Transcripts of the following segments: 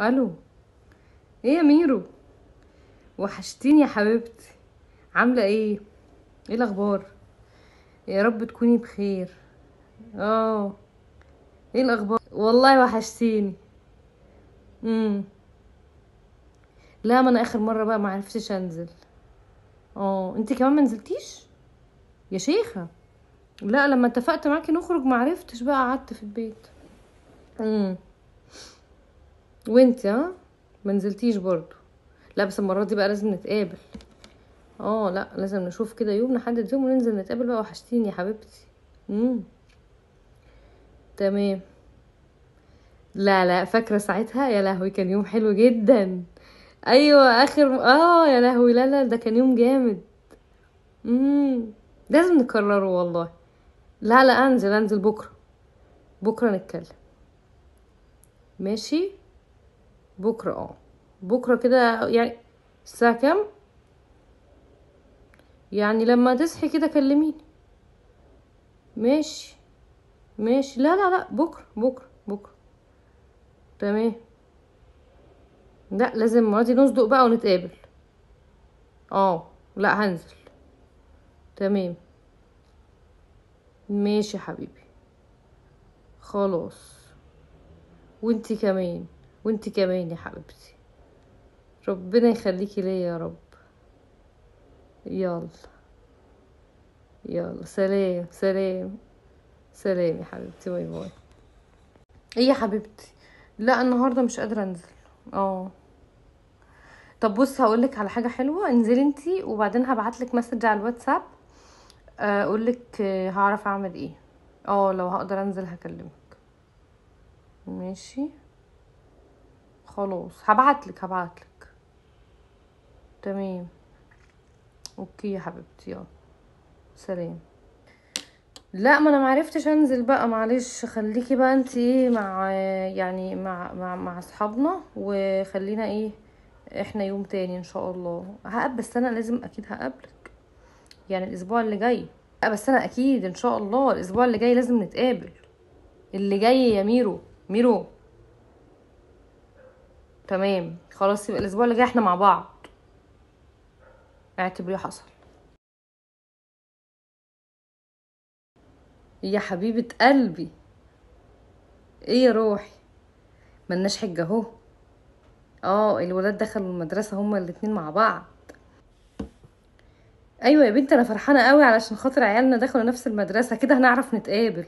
الو ايه يا ميرو وحشتيني يا حبيبتي عامله ايه ايه الاخبار يا رب تكوني بخير اه ايه الاخبار والله وحشتيني امم لا ما انا اخر مره بقى ما عرفتش انزل اه انت كمان ما نزلتيش يا شيخه لا لما اتفقت معاكي نخرج ما عرفتش بقى قعدت في البيت امم وانت ما نزلتيش برضو لا بس المره دي بقى لازم نتقابل اه لا لازم نشوف كده يوم نحدد يوم وننزل نتقابل بقى وحشتيني يا حبيبتي مم. تمام لا لا فاكره ساعتها يا لهوي كان يوم حلو جدا ايوه اخر اه يا لهوي لا لا ده كان يوم جامد مم. لازم نكرره والله لا لا انزل انزل بكره بكره نتكلم ماشي بكرة اه بكرة كده يعني الساعة كام يعني لما تصحي كده كلميني ماشي ماشي لا لا لا بكرة بكرة بكرة تمام لا لازم المرة دي نصدق بقى ونتقابل اه لا هنزل تمام ماشي حبيبي خلاص وانتي كمان وانت كمان يا حبيبتي ربنا يخليكي ليا يا رب يلا يلا سلام سلام سلام يا حبيبتي باي باي ايه يا حبيبتي لا النهارده مش قادره انزل اه طب بص هقولك على حاجه حلوه انزلي انتي وبعدين هبعتلك مسج على الواتساب آه، اقولك آه، هعرف اعمل ايه اه لو هقدر انزل هكلمك ماشي خلاص هبعتلك هبعتلك تمام اوكي يا حبيبتي يلا سلام لا ما انا معرفتش انزل بقى معلش خليكي بقى انت ايه مع يعني مع مع مع اصحابنا وخلينا ايه احنا يوم تاني ان شاء الله هقابل بس انا لازم اكيد هقابلك يعني الاسبوع اللي جاي بس انا اكيد ان شاء الله الاسبوع اللي جاي لازم نتقابل اللي جاي يا ميرو ميرو تمام خلاص يبقى الاسبوع اللي جاي احنا مع بعض اعتبريه حصل يا حبيبة قلبي ايه يا روحي ملناش حجة اهو اه الولاد دخلوا المدرسة هما الاتنين مع بعض ايوه يا بنت انا فرحانة قوي علشان خاطر عيالنا دخلوا نفس المدرسة كده هنعرف نتقابل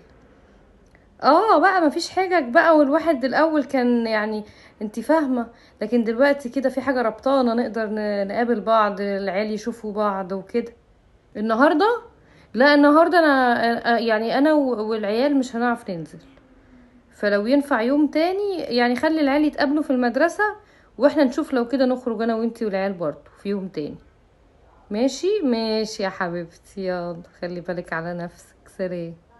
اه بقى مفيش حجج بقى والواحد الاول كان يعني انت فاهمه لكن دلوقتي كده في حاجه ربطانه نقدر نقابل بعض العيال يشوفوا بعض وكده النهارده لا النهارده انا يعني انا والعيال مش هنعرف ننزل فلو ينفع يوم تاني يعني خلي العيال يتقابلوا في المدرسه واحنا نشوف لو كده نخرج انا وانتي والعيال برضه في يوم تاني ماشي ماشي يا حبيبتي يلا خلي بالك على نفسك سلام